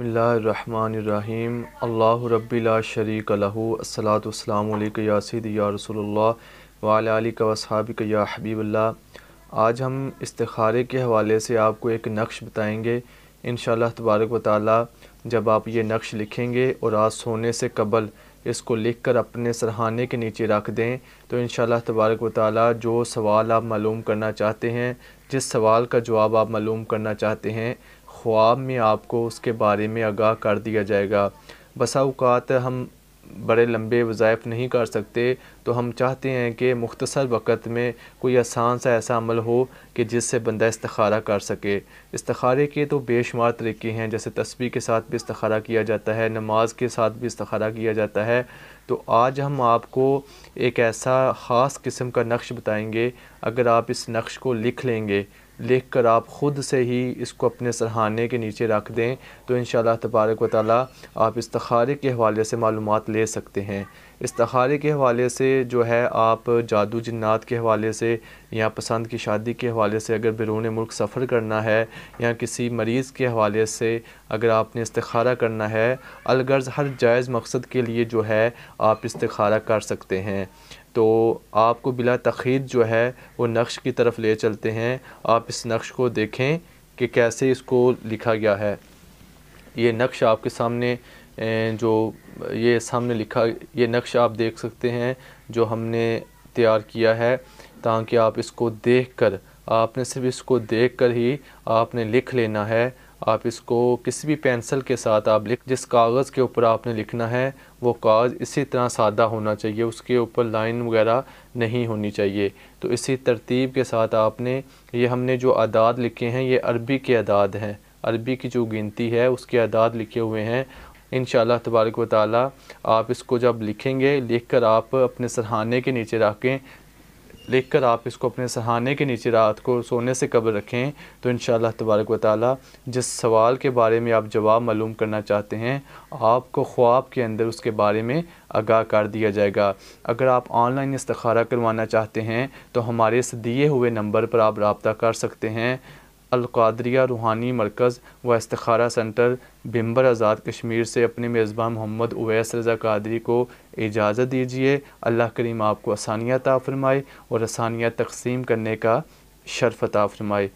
बसमीम अल्लाह रबीला शरीक लहूसलातलमक या सद या रसोल्ला वालिक वसाबिक या हबीबल्ला आज हम इस्तारे के हवाले से आपको एक नक्श बताएँगे इन तबारक वाली जब आप ये नक्श लिखेंगे और आज सोने से कबल इसको लिख कर अपने सरहाने के नीचे रख दें तो इन तबारक वाली जो सवाल आप मालूम करना चाहते हैं जिस सवाल का जवाब आप मालूम करना चाहते हैं ख्वाब में आपको उसके बारे में आगाह कर दिया जाएगा बसा हम बड़े लंबे वज़ायफ़ नहीं कर सकते तो हम चाहते हैं कि मुख्तसर वक़्त में कोई आसान सा ऐसा अमल हो कि जिससे बंदा इस्तारा कर सके इस्तारे के तो बेशुमार तरीके हैं जैसे तस्वीर के साथ भी इस्तारा किया जाता है नमाज़ के साथ भी इस्तारा किया जाता है तो आज हम आपको एक ऐसा ख़ास किस्म का नक्श बताएँगे अगर आप इस नक्श को लिख लेंगे लिख कर आप ख़ुद से ही इसको अपने सरहाने के नीचे रख दें तो इन तबारक व ताली आप इस्तारे के हवाले से मालूम ले सकते हैं इसतारे के हवाले से जो है आप जादू जन्ात के हवाले से या पसंद की शादी के हवाले से अगर बैरून मुल्क सफ़र करना है या किसी मरीज़ के हवाले से अगर आपने इस्तारा करना है अलगर्ज़ हर जायज़ मकसद के लिए जो है आप इस्तारा कर सकते हैं तो आपको बिला तखीर जो है वो नक्श की तरफ ले चलते हैं आप इस नक्श को देखें कि कैसे इसको लिखा गया है ये नक्श आपके सामने जो ये सामने लिखा ये नक्श आप देख सकते हैं जो हमने तैयार किया है ताकि आप इसको देख कर आपने सिर्फ इसको देख कर ही आपने लिख लेना है आप इसको किसी भी पेंसिल के साथ आप लिख जिस कागज़ के ऊपर आपने लिखना है वो कागज़ इसी तरह सादा होना चाहिए उसके ऊपर लाइन वगैरह नहीं होनी चाहिए तो इसी तरतीब के साथ आपने ये हमने जो अदाद लिखे हैं ये अरबी के अदाद हैं अरबी की जो गिनती है उसके अदाद लिखे हुए हैं इन तबारक वाली आप इसको जब लिखेंगे लिख कर आप अपने सरहाने के नीचे रखें लिख कर आप इसको अपने सहाने के नीचे रात को सोने से कब्र रखें तो इन तबारक वाली जिस सवाल के बारे में आप जवाब मालूम करना चाहते हैं आपको ख्वाब के अंदर उसके बारे में आगाह कर दिया जाएगा अगर आप ऑनलाइन इस्तारा करवाना चाहते हैं तो हमारे इस दिए हुए नंबर पर आप रबता कर सकते हैं अलकादरिया रूहानी मरकज़ व इस्तारा सेंटर बिम्बर आज़ाद कश्मीर से अपने मेज़बान मोहम्मद अवैस रज़ा कादरी को इजाज़त दीजिए अल्लाह करीम आपको आसानियात फरमाए और आसानियात तकसीम करने का शरफ़ता फरमाए